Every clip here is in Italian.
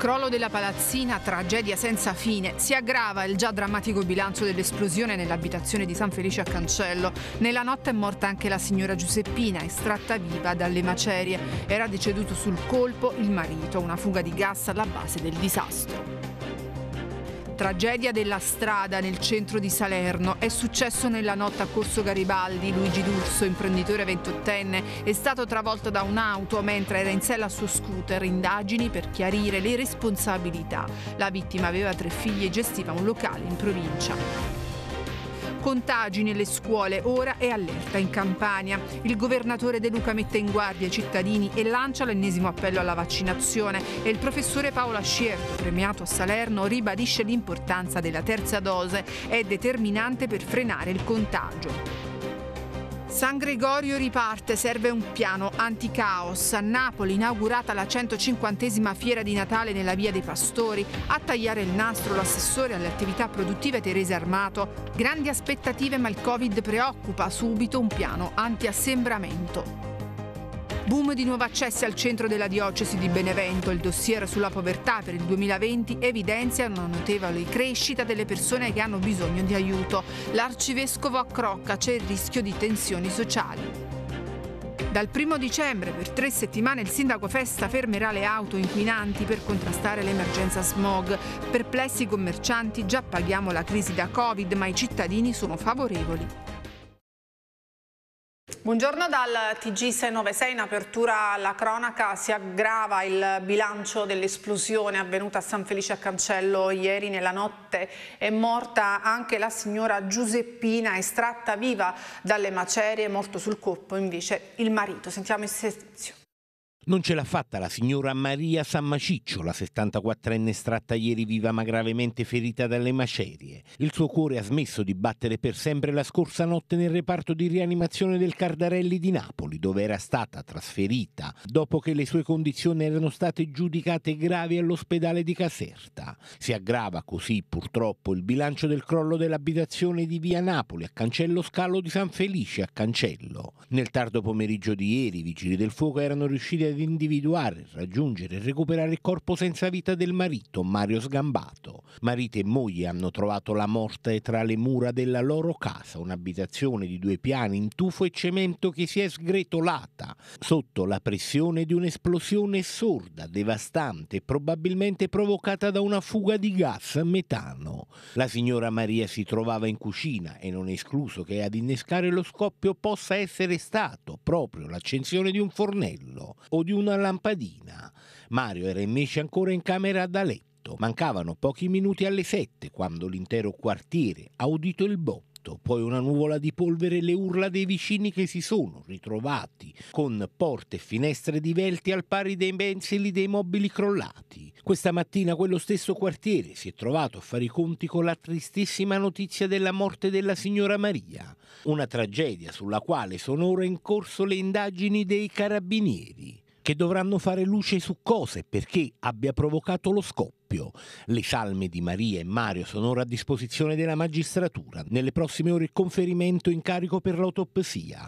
Crollo della palazzina, tragedia senza fine. Si aggrava il già drammatico bilancio dell'esplosione nell'abitazione di San Felice a Cancello. Nella notte è morta anche la signora Giuseppina, estratta viva dalle macerie. Era deceduto sul colpo il marito, una fuga di gas alla base del disastro tragedia della strada nel centro di Salerno è successo nella notte a Corso Garibaldi. Luigi D'Urso, imprenditore 28enne, è stato travolto da un'auto mentre era in sella al suo scooter. Indagini per chiarire le responsabilità. La vittima aveva tre figli e gestiva un locale in provincia. Contagi nelle scuole ora è allerta in Campania. Il governatore De Luca mette in guardia i cittadini e lancia l'ennesimo appello alla vaccinazione e il professore Paolo Ascier, premiato a Salerno, ribadisce l'importanza della terza dose. È determinante per frenare il contagio. San Gregorio riparte, serve un piano anti-caos. A Napoli inaugurata la 150esima fiera di Natale nella Via dei Pastori. A tagliare il nastro l'assessore alle attività produttive Teresa Armato. Grandi aspettative ma il Covid preoccupa subito un piano anti-assembramento. Boom di nuovi accessi al centro della diocesi di Benevento. Il dossier sulla povertà per il 2020 evidenzia una notevole crescita delle persone che hanno bisogno di aiuto. L'arcivescovo accrocca, c'è il rischio di tensioni sociali. Dal 1 dicembre per tre settimane il sindaco Festa fermerà le auto inquinanti per contrastare l'emergenza smog. Perplessi commercianti, già paghiamo la crisi da Covid, ma i cittadini sono favorevoli. Buongiorno dal TG696, in apertura alla cronaca si aggrava il bilancio dell'esplosione avvenuta a San Felice a Cancello ieri nella notte, è morta anche la signora Giuseppina estratta viva dalle macerie, morto sul colpo invece il marito. Sentiamo il sezio. Non ce l'ha fatta la signora Maria Sammaciccio, la 74enne estratta ieri viva ma gravemente ferita dalle macerie. Il suo cuore ha smesso di battere per sempre la scorsa notte nel reparto di rianimazione del Cardarelli di Napoli, dove era stata trasferita, dopo che le sue condizioni erano state giudicate gravi all'ospedale di Caserta. Si aggrava così, purtroppo, il bilancio del crollo dell'abitazione di via Napoli, a Cancello Scalo di San Felice, a Cancello. Nel tardo pomeriggio di ieri i vigili del fuoco erano riusciti a ad individuare, raggiungere e recuperare il corpo senza vita del marito, Mario Sgambato. Marito e moglie hanno trovato la morte tra le mura della loro casa, un'abitazione di due piani in tufo e cemento che si è sgretolata sotto la pressione di un'esplosione sorda, devastante, probabilmente provocata da una fuga di gas metano. La signora Maria si trovava in cucina e non è escluso che ad innescare lo scoppio possa essere stato proprio l'accensione di un fornello di una lampadina. Mario era invece ancora in camera da letto. Mancavano pochi minuti alle sette quando l'intero quartiere ha udito il botto poi una nuvola di polvere e le urla dei vicini che si sono ritrovati con porte e finestre divelte al pari dei mensili dei mobili crollati. Questa mattina quello stesso quartiere si è trovato a fare i conti con la tristissima notizia della morte della signora Maria, una tragedia sulla quale sono ora in corso le indagini dei carabinieri che dovranno fare luce su cose perché abbia provocato lo scoppio. Le salme di Maria e Mario sono ora a disposizione della magistratura. Nelle prossime ore il conferimento in carico per l'autopsia.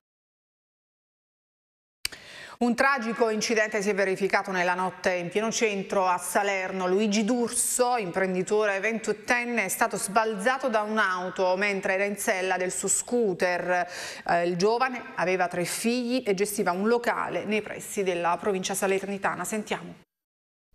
Un tragico incidente si è verificato nella notte in pieno centro a Salerno. Luigi D'Urso, imprenditore ventottenne, è stato sbalzato da un'auto mentre era in sella del suo scooter. Eh, il giovane aveva tre figli e gestiva un locale nei pressi della provincia salernitana. Sentiamo.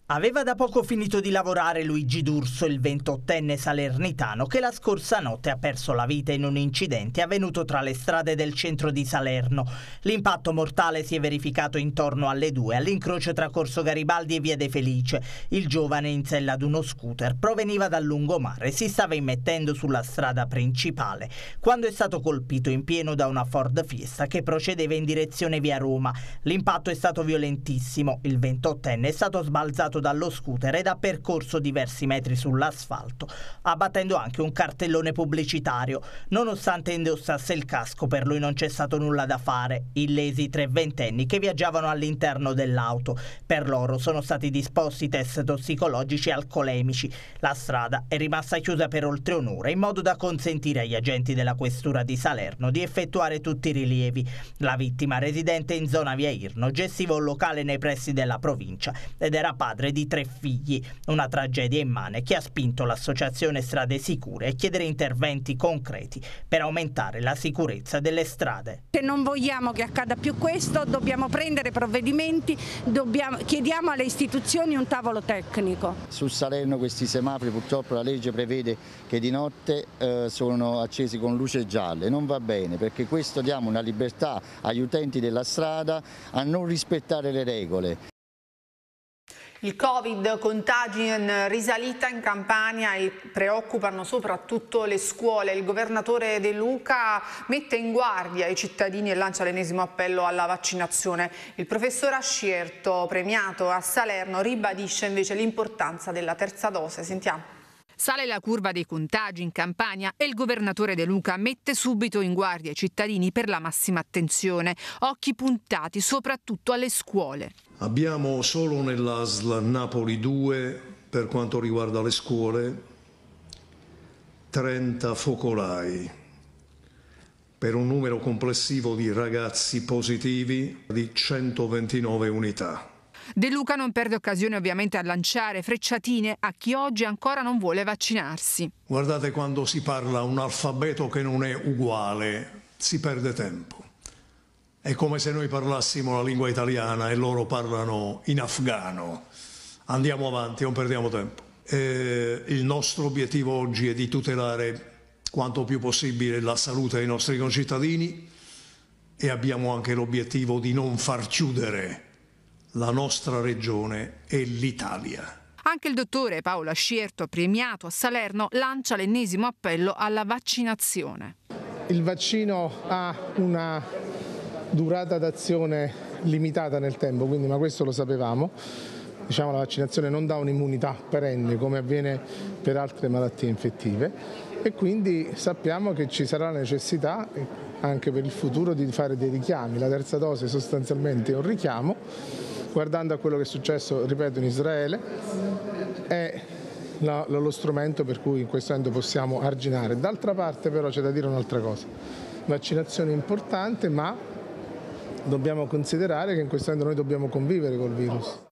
Aveva da poco finito di lavorare Luigi D'Urso, il 28enne salernitano, che la scorsa notte ha perso la vita in un incidente avvenuto tra le strade del centro di Salerno. L'impatto mortale si è verificato intorno alle due, all'incrocio tra Corso Garibaldi e Via De Felice. Il giovane in sella ad uno scooter proveniva dal lungomare e si stava immettendo sulla strada principale, quando è stato colpito in pieno da una Ford Fiesta che procedeva in direzione via Roma. L'impatto è stato violentissimo. Il 28enne è stato sbalzato lanciato dallo scooter ed ha percorso diversi metri sull'asfalto, abbattendo anche un cartellone pubblicitario. Nonostante indossasse il casco, per lui non c'è stato nulla da fare. Illesi tre ventenni che viaggiavano all'interno dell'auto. Per loro sono stati disposti test tossicologici e alcolemici. La strada è rimasta chiusa per oltre un'ora in modo da consentire agli agenti della questura di Salerno di effettuare tutti i rilievi. La vittima residente in zona via Irno gestiva un locale nei pressi della provincia ed era padre madre di tre figli. Una tragedia immane che ha spinto l'associazione Strade Sicure a chiedere interventi concreti per aumentare la sicurezza delle strade. Se non vogliamo che accada più questo dobbiamo prendere provvedimenti, dobbiamo, chiediamo alle istituzioni un tavolo tecnico. Su Salerno questi semafori purtroppo la legge prevede che di notte eh, sono accesi con luce gialle, non va bene perché questo diamo una libertà agli utenti della strada a non rispettare le regole. Il Covid, contagi in risalita in Campania e preoccupano soprattutto le scuole. Il governatore De Luca mette in guardia i cittadini e lancia l'ennesimo appello alla vaccinazione. Il professor Ascierto, premiato a Salerno, ribadisce invece l'importanza della terza dose. Sentiamo. Sale la curva dei contagi in Campania e il governatore De Luca mette subito in guardia i cittadini per la massima attenzione, occhi puntati soprattutto alle scuole. Abbiamo solo nell'ASL Napoli 2, per quanto riguarda le scuole, 30 focolai per un numero complessivo di ragazzi positivi di 129 unità. De Luca non perde occasione ovviamente a lanciare frecciatine a chi oggi ancora non vuole vaccinarsi. Guardate quando si parla un alfabeto che non è uguale, si perde tempo. È come se noi parlassimo la lingua italiana e loro parlano in afghano. Andiamo avanti, non perdiamo tempo. Eh, il nostro obiettivo oggi è di tutelare quanto più possibile la salute dei nostri concittadini e abbiamo anche l'obiettivo di non far chiudere la nostra regione e l'Italia. Anche il dottore Paolo Ascierto, premiato a Salerno, lancia l'ennesimo appello alla vaccinazione. Il vaccino ha una durata d'azione limitata nel tempo, quindi, ma questo lo sapevamo. Diciamo, la vaccinazione non dà un'immunità perenne come avviene per altre malattie infettive e quindi sappiamo che ci sarà la necessità anche per il futuro di fare dei richiami. La terza dose sostanzialmente è un richiamo, guardando a quello che è successo, ripeto, in Israele, è lo, lo strumento per cui in questo momento possiamo arginare. D'altra parte però c'è da dire un'altra cosa, vaccinazione importante ma dobbiamo considerare che in questo momento noi dobbiamo convivere col virus.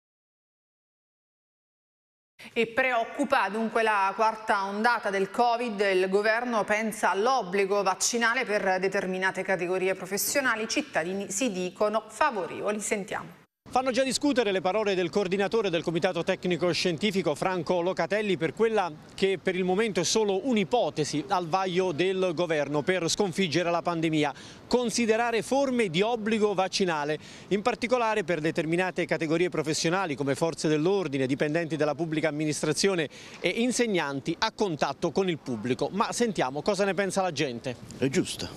E preoccupa dunque la quarta ondata del Covid, il governo pensa all'obbligo vaccinale per determinate categorie professionali, i cittadini si dicono favorevoli, sentiamo. Fanno già discutere le parole del coordinatore del Comitato Tecnico Scientifico Franco Locatelli per quella che per il momento è solo un'ipotesi al vaglio del governo per sconfiggere la pandemia, considerare forme di obbligo vaccinale, in particolare per determinate categorie professionali come forze dell'ordine, dipendenti della pubblica amministrazione e insegnanti a contatto con il pubblico. Ma sentiamo cosa ne pensa la gente. È giusto.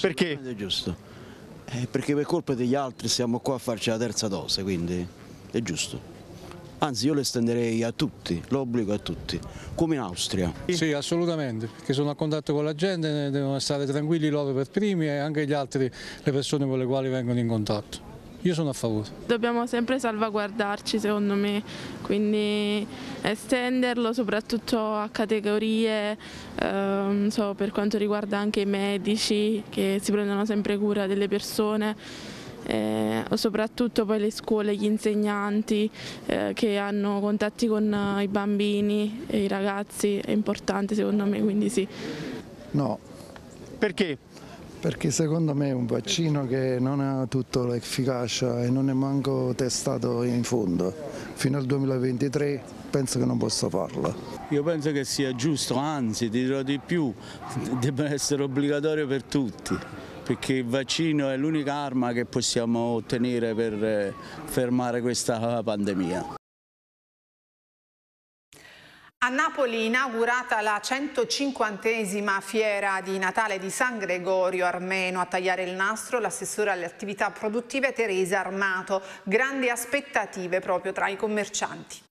Perché? È giusto eh, perché per colpa degli altri siamo qua a farci la terza dose, quindi è giusto. Anzi, io lo estenderei a tutti, l'obbligo obbligo a tutti, come in Austria. Sì, assolutamente, perché sono a contatto con la gente, devono stare tranquilli loro per primi e anche gli altri, le persone con le quali vengono in contatto. Io sono a favore. Dobbiamo sempre salvaguardarci secondo me, quindi estenderlo soprattutto a categorie, ehm, so, per quanto riguarda anche i medici che si prendono sempre cura delle persone. Eh, soprattutto poi le scuole, gli insegnanti eh, che hanno contatti con eh, i bambini e i ragazzi, è importante secondo me, quindi sì. No. Perché? perché secondo me è un vaccino che non ha tutta l'efficacia e non è manco testato in fondo. Fino al 2023 penso che non possa farlo. Io penso che sia giusto, anzi ti dirò di più, debba essere obbligatorio per tutti perché il vaccino è l'unica arma che possiamo ottenere per eh, fermare questa pandemia. A Napoli inaugurata la 150esima fiera di Natale di San Gregorio Armeno. A tagliare il nastro l'assessore alle attività produttive Teresa Armato. Grandi aspettative proprio tra i commercianti.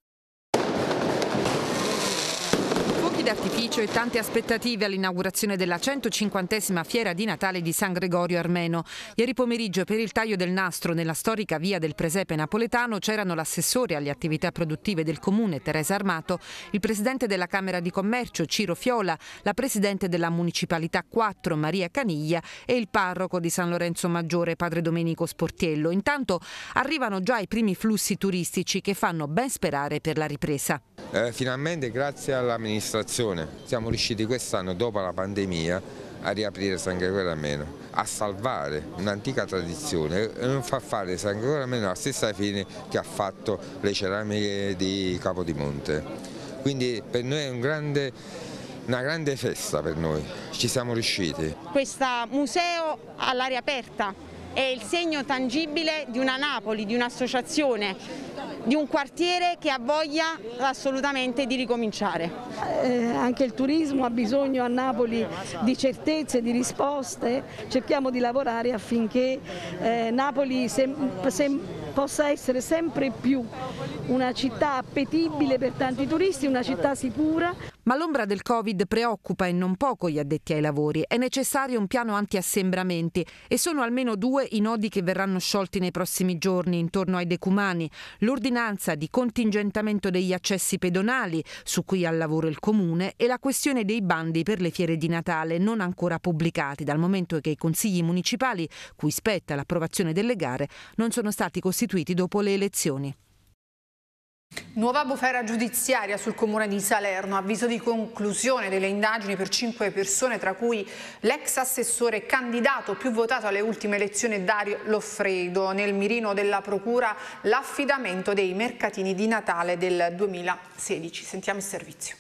fuochi d'artificio e tante aspettative all'inaugurazione della 150esima fiera di Natale di San Gregorio Armeno. Ieri pomeriggio per il taglio del nastro nella storica via del presepe napoletano c'erano l'assessore alle attività produttive del comune Teresa Armato, il presidente della Camera di Commercio Ciro Fiola, la presidente della Municipalità 4 Maria Caniglia e il parroco di San Lorenzo Maggiore padre Domenico Sportiello. Intanto arrivano già i primi flussi turistici che fanno ben sperare per la ripresa. Eh, finalmente grazie all'amministrazione riapertura. Siamo riusciti quest'anno, dopo la pandemia, a riaprire Sangue a Meno, a salvare un'antica tradizione e non far fare Sangue a Meno la stessa fine che ha fatto le ceramiche di Capodimonte. Quindi per noi è un grande, una grande festa per noi, ci siamo riusciti. Questo museo all'aria aperta è il segno tangibile di una Napoli, di un'associazione di un quartiere che ha voglia assolutamente di ricominciare. Eh, anche il turismo ha bisogno a Napoli di certezze, di risposte, cerchiamo di lavorare affinché eh, Napoli possa essere sempre più una città appetibile per tanti turisti, una città sicura. Ma l'ombra del Covid preoccupa e non poco gli addetti ai lavori. È necessario un piano anti-assembramenti e sono almeno due i nodi che verranno sciolti nei prossimi giorni intorno ai decumani. L'ordinanza di contingentamento degli accessi pedonali, su cui ha lavoro il comune, e la questione dei bandi per le fiere di Natale non ancora pubblicati, dal momento che i consigli municipali, cui spetta l'approvazione delle gare, non sono stati costituiti dopo le elezioni. Nuova bufera giudiziaria sul comune di Salerno, avviso di conclusione delle indagini per cinque persone, tra cui l'ex assessore candidato più votato alle ultime elezioni Dario Loffredo, nel mirino della procura l'affidamento dei mercatini di Natale del 2016. Sentiamo il servizio.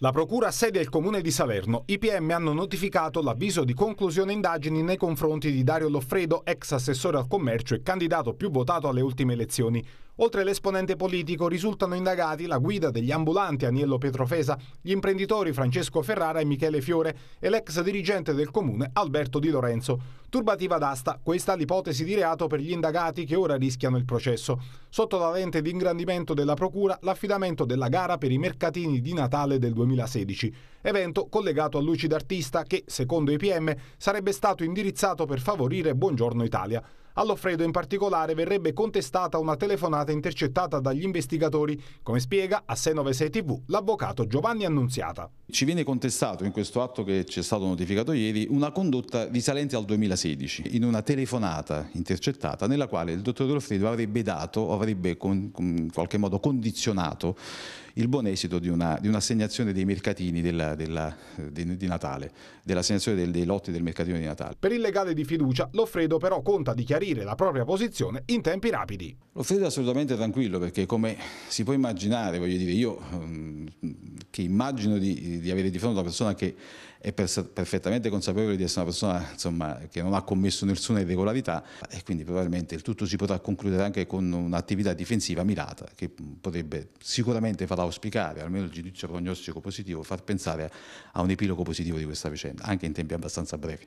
La Procura sede del Comune di Salerno, i PM hanno notificato l'avviso di conclusione indagini nei confronti di Dario Loffredo, ex assessore al commercio e candidato più votato alle ultime elezioni. Oltre all'esponente politico risultano indagati la guida degli ambulanti Aniello Petrofesa, gli imprenditori Francesco Ferrara e Michele Fiore e l'ex dirigente del comune Alberto Di Lorenzo. Turbativa d'asta, questa l'ipotesi di reato per gli indagati che ora rischiano il processo. Sotto la lente di ingrandimento della procura l'affidamento della gara per i mercatini di Natale del 2016 evento collegato a Lucid Artista che, secondo i PM, sarebbe stato indirizzato per favorire Buongiorno Italia. All'Offredo in particolare verrebbe contestata una telefonata intercettata dagli investigatori, come spiega a 696 TV l'avvocato Giovanni Annunziata. Ci viene contestato in questo atto che ci è stato notificato ieri una condotta risalente al 2016 in una telefonata intercettata nella quale il dottor D'Offredo avrebbe dato, avrebbe in qualche modo condizionato il buon esito di, una, di un'assegnazione dei mercatini della, della, eh, di, di, Natale, dell'assegnazione del, dei lotti del mercatino di Natale. Per il legale di fiducia, Loffredo però conta di chiarire la propria posizione in tempi rapidi. Loffredo è assolutamente tranquillo perché come si può immaginare, voglio dire, io mm, che immagino di, di avere di fronte una persona che è perfettamente consapevole di essere una persona insomma, che non ha commesso nessuna irregolarità e quindi probabilmente il tutto si potrà concludere anche con un'attività difensiva mirata che potrebbe sicuramente far auspicare, almeno il giudizio prognostico positivo, far pensare a un epilogo positivo di questa vicenda, anche in tempi abbastanza brevi.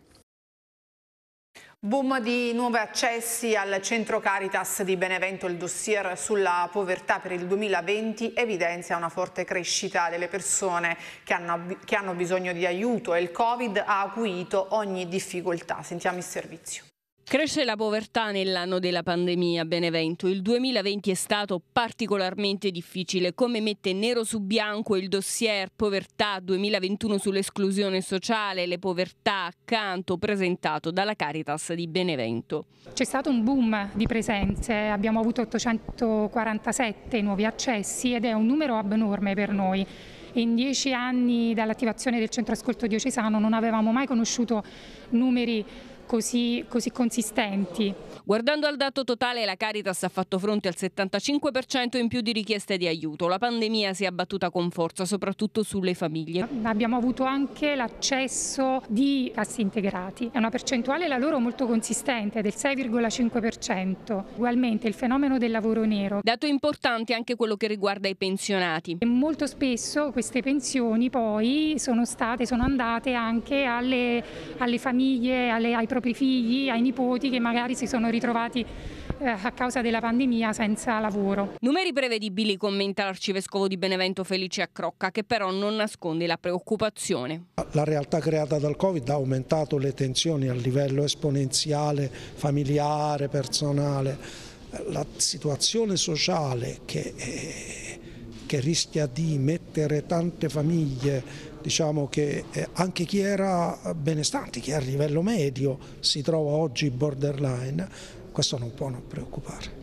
Boom di nuovi accessi al centro Caritas di Benevento, il dossier sulla povertà per il 2020 evidenzia una forte crescita delle persone che hanno, che hanno bisogno di aiuto e il Covid ha acuito ogni difficoltà. Sentiamo il servizio. Cresce la povertà nell'anno della pandemia, a Benevento. Il 2020 è stato particolarmente difficile, come mette nero su bianco il dossier Povertà 2021 sull'esclusione sociale, le povertà accanto presentato dalla Caritas di Benevento. C'è stato un boom di presenze, abbiamo avuto 847 nuovi accessi ed è un numero abnorme per noi in dieci anni dall'attivazione del centro ascolto diocesano non avevamo mai conosciuto numeri così, così consistenti. Guardando al dato totale, la Caritas ha fatto fronte al 75% in più di richieste di aiuto. La pandemia si è abbattuta con forza, soprattutto sulle famiglie. Abbiamo avuto anche l'accesso di cassi integrati. È una percentuale, la loro, molto consistente, del 6,5%. Ugualmente il fenomeno del lavoro nero. Dato importante anche quello che riguarda i pensionati. E molto spesso queste pensioni poi sono, state, sono andate anche alle, alle famiglie, alle, ai proprietari propri figli, ai nipoti che magari si sono ritrovati eh, a causa della pandemia senza lavoro. Numeri prevedibili commenta l'arcivescovo di Benevento Felice Accrocca che però non nasconde la preoccupazione. La realtà creata dal Covid ha aumentato le tensioni a livello esponenziale, familiare, personale. La situazione sociale che, è, eh, che rischia di mettere tante famiglie diciamo che eh, anche chi era benestante, chi è a livello medio si trova oggi borderline, questo non può non preoccupare.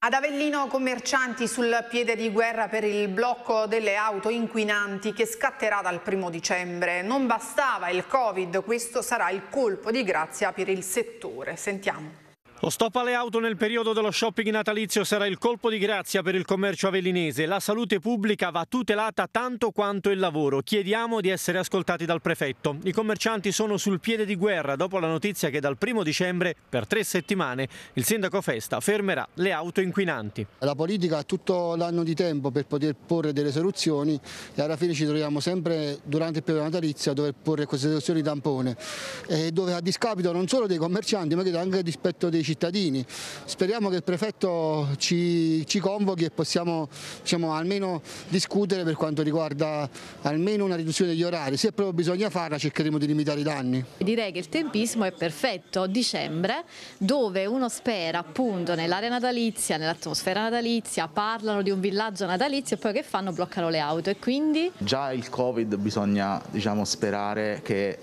Ad Avellino commercianti sul piede di guerra per il blocco delle auto inquinanti che scatterà dal primo dicembre. Non bastava il Covid, questo sarà il colpo di grazia per il settore. Sentiamo. Lo stop alle auto nel periodo dello shopping natalizio sarà il colpo di grazia per il commercio avellinese. La salute pubblica va tutelata tanto quanto il lavoro. Chiediamo di essere ascoltati dal prefetto. I commercianti sono sul piede di guerra dopo la notizia che dal primo dicembre, per tre settimane, il sindaco Festa fermerà le auto inquinanti. La politica ha tutto l'anno di tempo per poter porre delle soluzioni e alla fine ci troviamo sempre durante il periodo natalizio a dover porre queste soluzioni tampone, eh, dove a discapito non solo dei commercianti ma anche a dispetto dei cittadini cittadini. Speriamo che il prefetto ci, ci convochi e possiamo diciamo, almeno discutere per quanto riguarda almeno una riduzione degli orari, se proprio bisogna farla cercheremo di limitare i danni. Direi che il tempismo è perfetto, dicembre, dove uno spera appunto nell'area natalizia, nell'atmosfera natalizia, parlano di un villaggio natalizio e poi che fanno? Bloccano le auto e quindi? Già il Covid bisogna diciamo, sperare che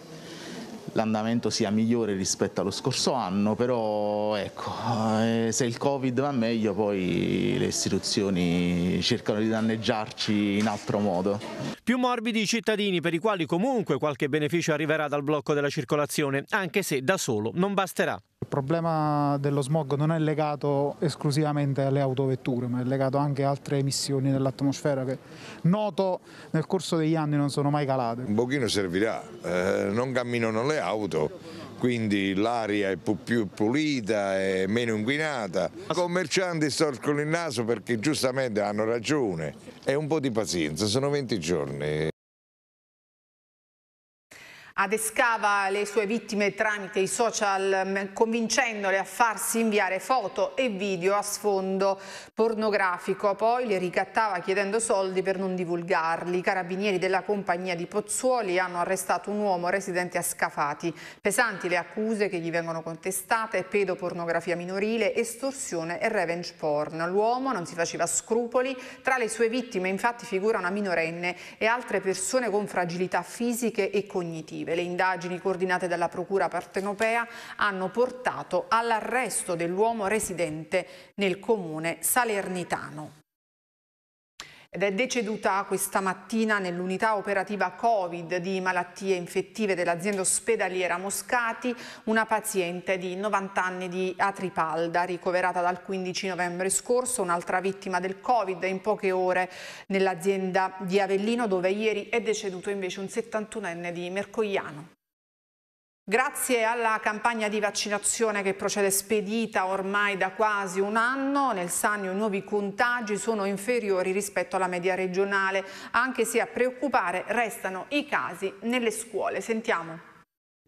l'andamento sia migliore rispetto allo scorso anno, però ecco, eh, se il Covid va meglio poi le istituzioni cercano di danneggiarci in altro modo più morbidi i cittadini per i quali comunque qualche beneficio arriverà dal blocco della circolazione, anche se da solo non basterà. Il problema dello smog non è legato esclusivamente alle autovetture, ma è legato anche a altre emissioni nell'atmosfera che noto nel corso degli anni non sono mai calate. Un pochino servirà, eh, non camminano le auto, quindi l'aria è più pulita e meno inquinata. I commercianti storcono il naso perché giustamente hanno ragione, è un po' di pazienza, sono 20 giorni. Adescava le sue vittime tramite i social mm, convincendole a farsi inviare foto e video a sfondo pornografico, poi le ricattava chiedendo soldi per non divulgarli. I carabinieri della compagnia di Pozzuoli hanno arrestato un uomo residente a Scafati. Pesanti le accuse che gli vengono contestate, pedopornografia minorile, estorsione e revenge porn. L'uomo non si faceva scrupoli, tra le sue vittime infatti figura una minorenne e altre persone con fragilità fisiche e cognitive positive. Le indagini coordinate dalla Procura partenopea hanno portato all'arresto dell'uomo residente nel comune salernitano ed è deceduta questa mattina nell'unità operativa Covid di malattie infettive dell'azienda ospedaliera Moscati una paziente di 90 anni di Atripalda ricoverata dal 15 novembre scorso, un'altra vittima del Covid in poche ore nell'azienda di Avellino dove ieri è deceduto invece un 71enne di Mercogliano. Grazie alla campagna di vaccinazione che procede spedita ormai da quasi un anno, nel Sannio i nuovi contagi sono inferiori rispetto alla media regionale, anche se a preoccupare restano i casi nelle scuole. Sentiamo.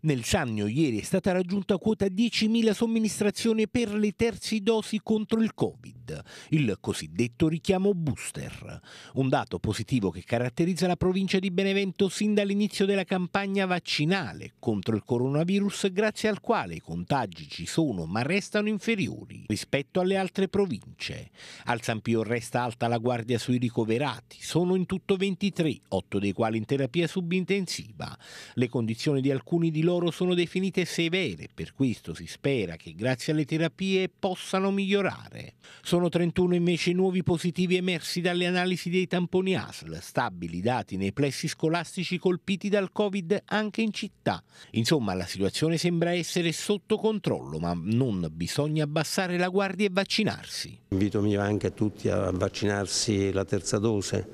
Nel Sannio ieri è stata raggiunta quota 10.000 somministrazioni per le terze dosi contro il Covid. Covid, il cosiddetto richiamo booster, un dato positivo che caratterizza la provincia di Benevento sin dall'inizio della campagna vaccinale contro il coronavirus grazie al quale i contagi ci sono ma restano inferiori rispetto alle altre province. Al San Pio resta alta la guardia sui ricoverati, sono in tutto 23, 8 dei quali in terapia subintensiva. Le condizioni di alcuni di loro sono definite severe, per questo si spera che grazie alle terapie possano migliorare. Sono 31 invece i nuovi positivi emersi dalle analisi dei tamponi ASL, stabili dati nei plessi scolastici colpiti dal Covid anche in città. Insomma, la situazione sembra essere sotto controllo, ma non bisogna abbassare la guardia e vaccinarsi. Invito mio anche a tutti a vaccinarsi la terza dose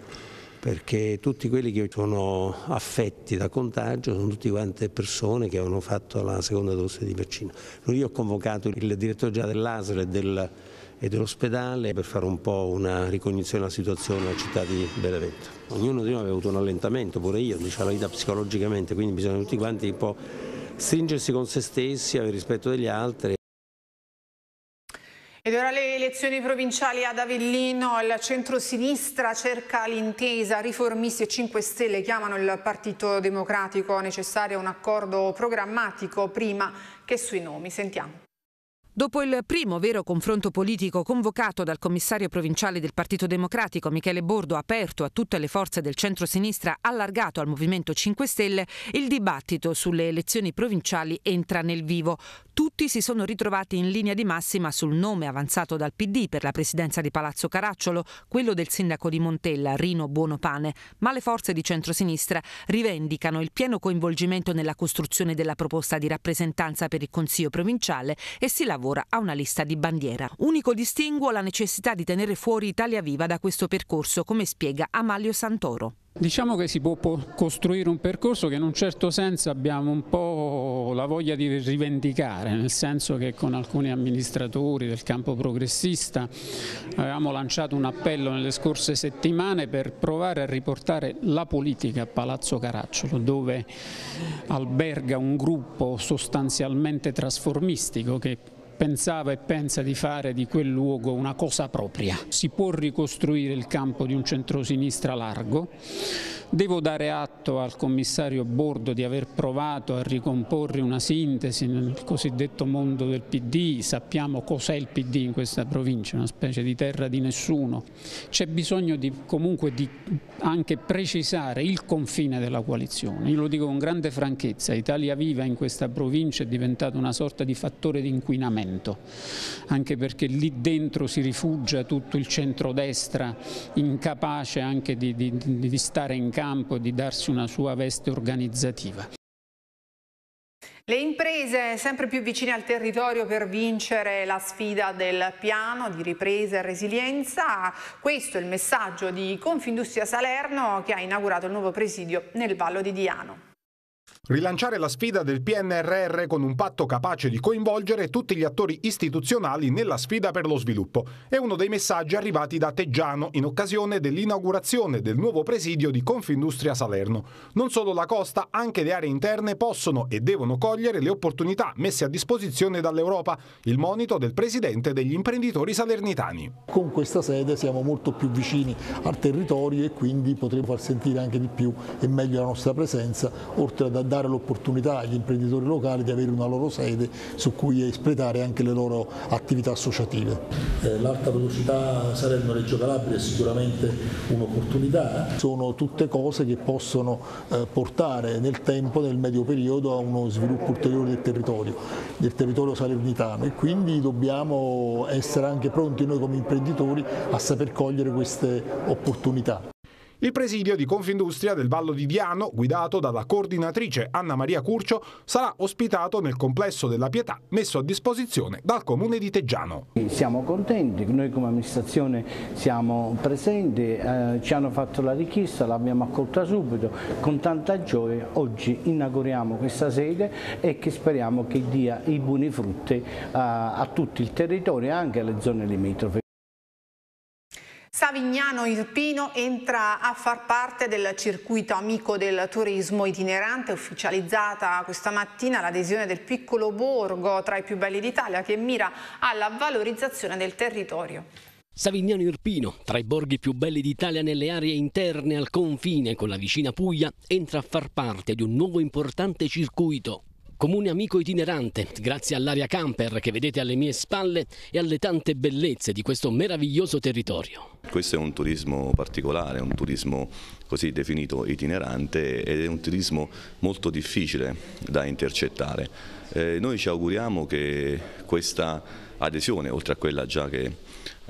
perché tutti quelli che sono affetti da contagio sono tutte quante persone che hanno fatto la seconda dose di vaccino. Io ho convocato il direttore già dell'ASL e del e dell'ospedale per fare un po' una ricognizione della situazione nella città di Benevento. Ognuno di noi aveva avuto un allentamento, pure io, diciamo la vita psicologicamente, quindi bisogna tutti quanti un po' stringersi con se stessi, avere rispetto degli altri. Ed ora le elezioni provinciali ad Avellino, il centro-sinistra cerca l'intesa, riformisti e 5 Stelle chiamano il Partito Democratico, necessario un accordo programmatico prima che sui nomi. Sentiamo. Dopo il primo vero confronto politico convocato dal commissario provinciale del Partito Democratico Michele Bordo, aperto a tutte le forze del centro-sinistra, allargato al Movimento 5 Stelle, il dibattito sulle elezioni provinciali entra nel vivo. Tutti si sono ritrovati in linea di massima sul nome avanzato dal PD per la presidenza di Palazzo Caracciolo, quello del sindaco di Montella, Rino Buonopane, ma le forze di centrosinistra rivendicano il pieno coinvolgimento nella costruzione della proposta di rappresentanza per il Consiglio provinciale e si lavora a una lista di bandiera. Unico distinguo la necessità di tenere fuori Italia Viva da questo percorso, come spiega Amalio Santoro. Diciamo che si può costruire un percorso che in un certo senso abbiamo un po' la voglia di rivendicare, nel senso che con alcuni amministratori del campo progressista avevamo lanciato un appello nelle scorse settimane per provare a riportare la politica a Palazzo Caracciolo, dove alberga un gruppo sostanzialmente trasformistico che pensava e pensa di fare di quel luogo una cosa propria. Si può ricostruire il campo di un centrosinistra largo, devo dare atto atto al commissario Bordo di aver provato a ricomporre una sintesi nel cosiddetto mondo del PD, sappiamo cos'è il PD in questa provincia, una specie di terra di nessuno, c'è bisogno di, comunque di anche precisare il confine della coalizione. Io lo dico con grande franchezza, Italia Viva in questa provincia è diventata una sorta di fattore di inquinamento, anche perché lì dentro si rifugia tutto il centrodestra incapace anche di, di, di stare in campo, e di darsi darci una sua veste organizzativa. Le imprese sempre più vicine al territorio per vincere la sfida del piano di ripresa e resilienza, questo è il messaggio di Confindustria Salerno che ha inaugurato il nuovo presidio nel Vallo di Diano. Rilanciare la sfida del PNRR con un patto capace di coinvolgere tutti gli attori istituzionali nella sfida per lo sviluppo è uno dei messaggi arrivati da Teggiano in occasione dell'inaugurazione del nuovo presidio di Confindustria Salerno. Non solo la costa, anche le aree interne possono e devono cogliere le opportunità messe a disposizione dall'Europa, il monito del presidente degli imprenditori salernitani. Con questa sede siamo molto più vicini al territorio e quindi potremo far sentire anche di più e meglio la nostra presenza, oltre ad dare dare l'opportunità agli imprenditori locali di avere una loro sede su cui espletare anche le loro attività associative. Eh, l'alta velocità Salerno-Reggio Calabria è sicuramente un'opportunità. Sono tutte cose che possono eh, portare nel tempo, nel medio periodo, a uno sviluppo ulteriore del territorio, del territorio salernitano e quindi dobbiamo essere anche pronti noi come imprenditori a saper cogliere queste opportunità. Il presidio di Confindustria del Vallo di Diano, guidato dalla coordinatrice Anna Maria Curcio, sarà ospitato nel complesso della Pietà messo a disposizione dal Comune di Teggiano. Siamo contenti, noi come amministrazione siamo presenti, eh, ci hanno fatto la richiesta, l'abbiamo accolta subito, con tanta gioia oggi inauguriamo questa sede e che speriamo che dia i buoni frutti eh, a tutto il territorio e anche alle zone limitrofe. Savignano Irpino entra a far parte del circuito amico del turismo itinerante ufficializzata questa mattina l'adesione del piccolo borgo tra i più belli d'Italia che mira alla valorizzazione del territorio. Savignano Irpino, tra i borghi più belli d'Italia nelle aree interne al confine con la vicina Puglia, entra a far parte di un nuovo importante circuito comune amico itinerante, grazie all'area camper che vedete alle mie spalle e alle tante bellezze di questo meraviglioso territorio. Questo è un turismo particolare, un turismo così definito itinerante ed è un turismo molto difficile da intercettare. Eh, noi ci auguriamo che questa adesione, oltre a quella già che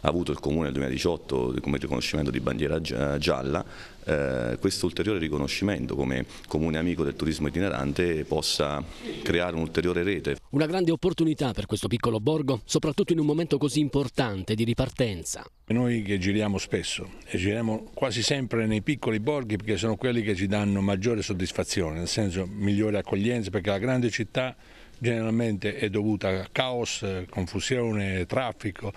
ha avuto il Comune nel 2018 come riconoscimento di bandiera eh, gialla, eh, questo ulteriore riconoscimento come Comune amico del turismo itinerante possa creare un'ulteriore rete. Una grande opportunità per questo piccolo borgo, soprattutto in un momento così importante di ripartenza. Noi che giriamo spesso e giriamo quasi sempre nei piccoli borghi perché sono quelli che ci danno maggiore soddisfazione, nel senso migliore accoglienza perché la grande città generalmente è dovuta a caos, confusione, traffico.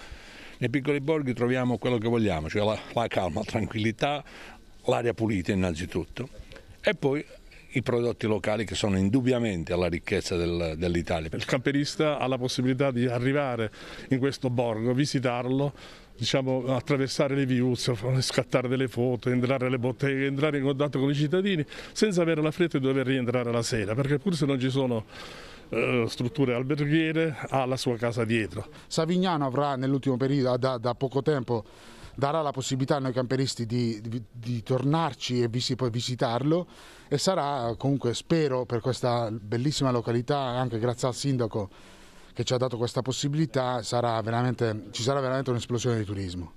Nei piccoli borghi troviamo quello che vogliamo, cioè la, la calma, la tranquillità, l'aria pulita innanzitutto e poi i prodotti locali che sono indubbiamente alla ricchezza del, dell'Italia. Il camperista ha la possibilità di arrivare in questo borgo, visitarlo, diciamo, attraversare le viuzze, scattare delle foto, entrare alle botteghe, entrare in contatto con i cittadini senza avere la fretta di dover rientrare la sera, perché pur se non ci sono eh, strutture alberghiere ha la sua casa dietro. Savignano avrà nell'ultimo periodo, da, da poco tempo, darà la possibilità a noi camperisti di, di, di tornarci e visi, poi visitarlo e sarà comunque spero per questa bellissima località anche grazie al sindaco che ci ha dato questa possibilità sarà ci sarà veramente un'esplosione di turismo.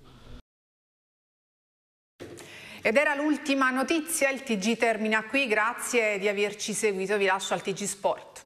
Ed era l'ultima notizia, il TG termina qui, grazie di averci seguito, vi lascio al TG Sport.